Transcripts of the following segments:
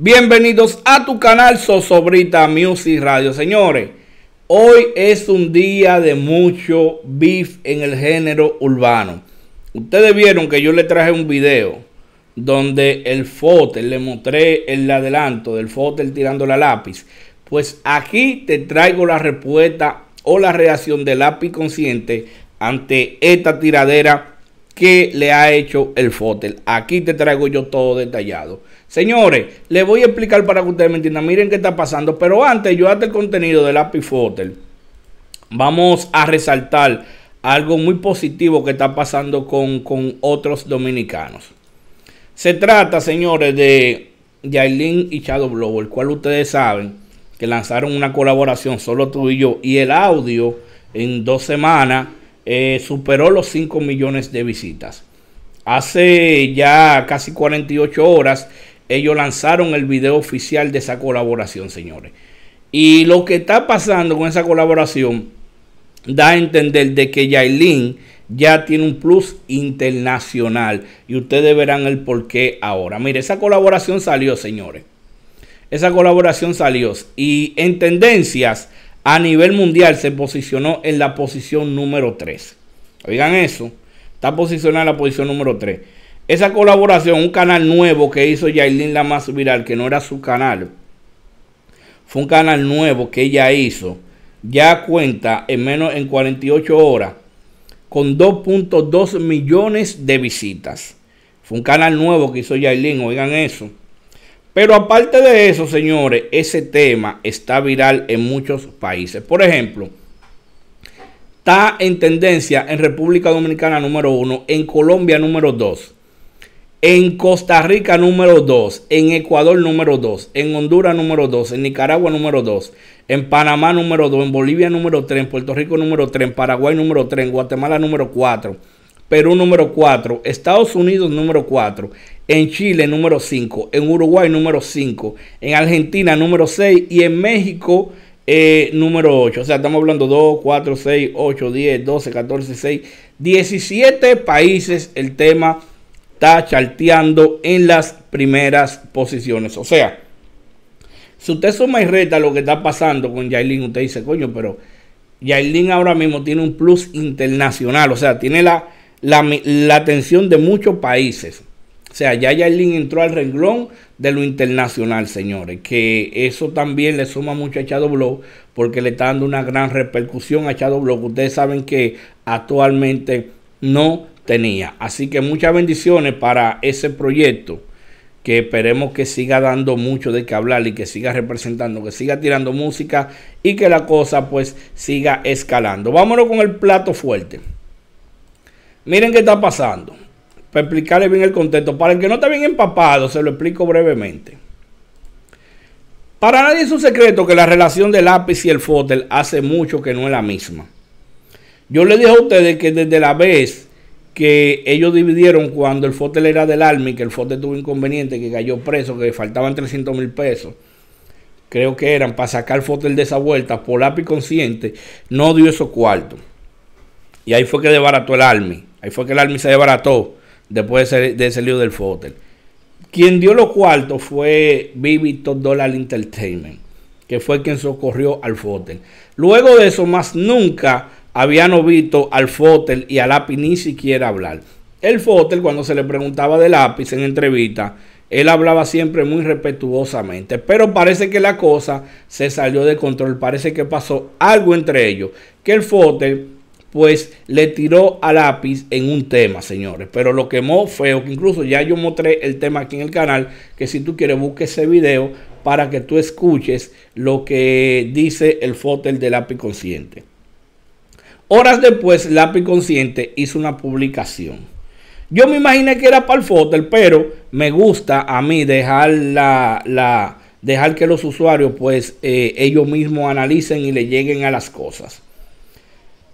Bienvenidos a tu canal Sosobrita Music Radio. Señores, hoy es un día de mucho beef en el género urbano. Ustedes vieron que yo le traje un video donde el Fotel, le mostré el adelanto del Fotel tirando la lápiz. Pues aquí te traigo la respuesta o la reacción del lápiz consciente ante esta tiradera que le ha hecho el FOTEL. Aquí te traigo yo todo detallado. Señores, les voy a explicar para que ustedes me entiendan. Miren qué está pasando. Pero antes, yo hasta el contenido del API FOTEL, vamos a resaltar algo muy positivo que está pasando con, con otros dominicanos. Se trata, señores, de Yailin y Shadow Blow, el cual ustedes saben que lanzaron una colaboración solo tú y yo. Y el audio en dos semanas eh, superó los 5 millones de visitas. Hace ya casi 48 horas ellos lanzaron el video oficial de esa colaboración, señores. Y lo que está pasando con esa colaboración da a entender de que Yailin ya tiene un plus internacional. Y ustedes verán el por qué ahora. Mire, esa colaboración salió, señores. Esa colaboración salió. Y en tendencias, a nivel mundial se posicionó en la posición número 3. Oigan eso, está posicionada en la posición número 3. Esa colaboración, un canal nuevo que hizo Yailin La Más Viral, que no era su canal, fue un canal nuevo que ella hizo, ya cuenta en menos en 48 horas con 2.2 millones de visitas. Fue un canal nuevo que hizo Yailin, oigan eso. Pero aparte de eso, señores, ese tema está viral en muchos países. Por ejemplo, está en tendencia en República Dominicana número uno, en Colombia número dos, en Costa Rica número dos, en Ecuador número dos, en Honduras número dos, en Nicaragua número dos, en Panamá número dos, en Bolivia número tres, en Puerto Rico número tres, en Paraguay número tres, en Guatemala número cuatro, Perú número cuatro, Estados Unidos número cuatro en Chile número 5, en Uruguay número 5, en Argentina número 6 y en México eh, número 8. O sea, estamos hablando 2, 4, 6, 8, 10, 12, 14, 6, 17 países el tema está charteando en las primeras posiciones. O sea, si usted suma y reta lo que está pasando con Yailin, usted dice, coño, pero Yailin ahora mismo tiene un plus internacional, o sea, tiene la, la, la atención de muchos países. O sea, ya link entró al renglón de lo internacional, señores. Que eso también le suma mucho a Chado Blow porque le está dando una gran repercusión a Chado Blow. Ustedes saben que actualmente no tenía. Así que muchas bendiciones para ese proyecto que esperemos que siga dando mucho de qué hablar y que siga representando, que siga tirando música y que la cosa pues siga escalando. Vámonos con el plato fuerte. Miren qué está pasando para explicarle bien el contexto. Para el que no está bien empapado, se lo explico brevemente. Para nadie es un secreto que la relación del lápiz y el fótel hace mucho que no es la misma. Yo les dije a ustedes que desde la vez que ellos dividieron cuando el Fotel era del Army, que el Fotel tuvo inconveniente, que cayó preso, que faltaban 300 mil pesos, creo que eran para sacar el fótel de esa vuelta, por lápiz consciente, no dio esos cuartos. Y ahí fue que desbarató el Army. Ahí fue que el Army se desbarató después de, de salir del Fotel. Quien dio los cuartos fue Bibi Dollar Entertainment, que fue quien socorrió al Fotel. Luego de eso, más nunca habían visto al Fotel y al Lápiz ni siquiera hablar. El Fotel, cuando se le preguntaba de Lápiz en entrevista, él hablaba siempre muy respetuosamente, pero parece que la cosa se salió de control, parece que pasó algo entre ellos, que el Fotel pues le tiró a lápiz en un tema, señores. Pero lo quemó feo, que incluso ya yo mostré el tema aquí en el canal, que si tú quieres busque ese video para que tú escuches lo que dice el fótel del lápiz consciente. Horas después, lápiz consciente hizo una publicación. Yo me imaginé que era para el fótel, pero me gusta a mí dejar la, dejar que los usuarios pues eh, ellos mismos analicen y le lleguen a las cosas.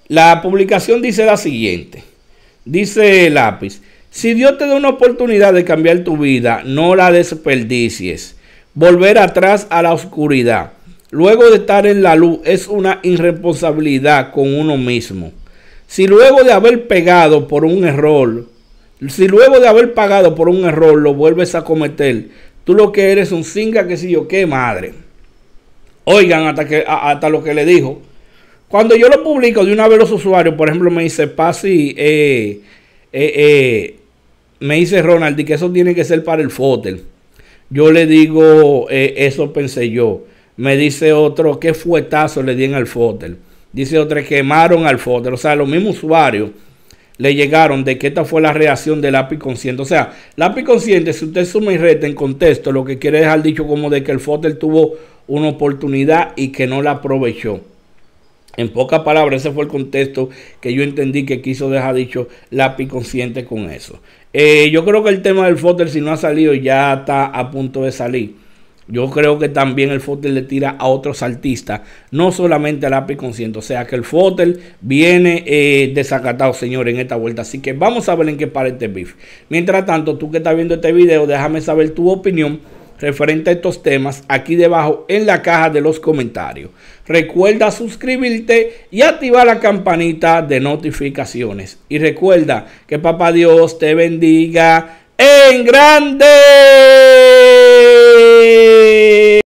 La publicación dice la siguiente. Dice el Lápiz, si Dios te da una oportunidad de cambiar tu vida, no la desperdicies. Volver atrás a la oscuridad, luego de estar en la luz, es una irresponsabilidad con uno mismo. Si luego de haber pegado por un error, si luego de haber pagado por un error lo vuelves a cometer, tú lo que eres un singa que si yo qué madre. Oigan hasta, que, hasta lo que le dijo cuando yo lo publico de una vez los usuarios, por ejemplo, me dice Pasi, eh, eh, eh", me dice Ronald, y que eso tiene que ser para el fotel. Yo le digo, eso pensé yo. Me dice otro, qué fuetazo le di en el fotel. Dice otro, quemaron al fotel. O sea, los mismos usuarios le llegaron de que esta fue la reacción del lápiz consciente. O sea, la consciente, si usted suma y reta en contexto, lo que quiere dejar dicho como de que el fotel tuvo una oportunidad y que no la aprovechó. En pocas palabras, ese fue el contexto que yo entendí que quiso dejar dicho lápiz consciente con eso. Eh, yo creo que el tema del fóter, si no ha salido, ya está a punto de salir. Yo creo que también el fóter le tira a otros artistas, no solamente al lápiz consciente. O sea que el fóter viene eh, desacatado, señor, en esta vuelta. Así que vamos a ver en qué para este beef. Mientras tanto, tú que estás viendo este video, déjame saber tu opinión referente a estos temas aquí debajo en la caja de los comentarios. Recuerda suscribirte y activar la campanita de notificaciones. Y recuerda que Papá Dios te bendiga en grande.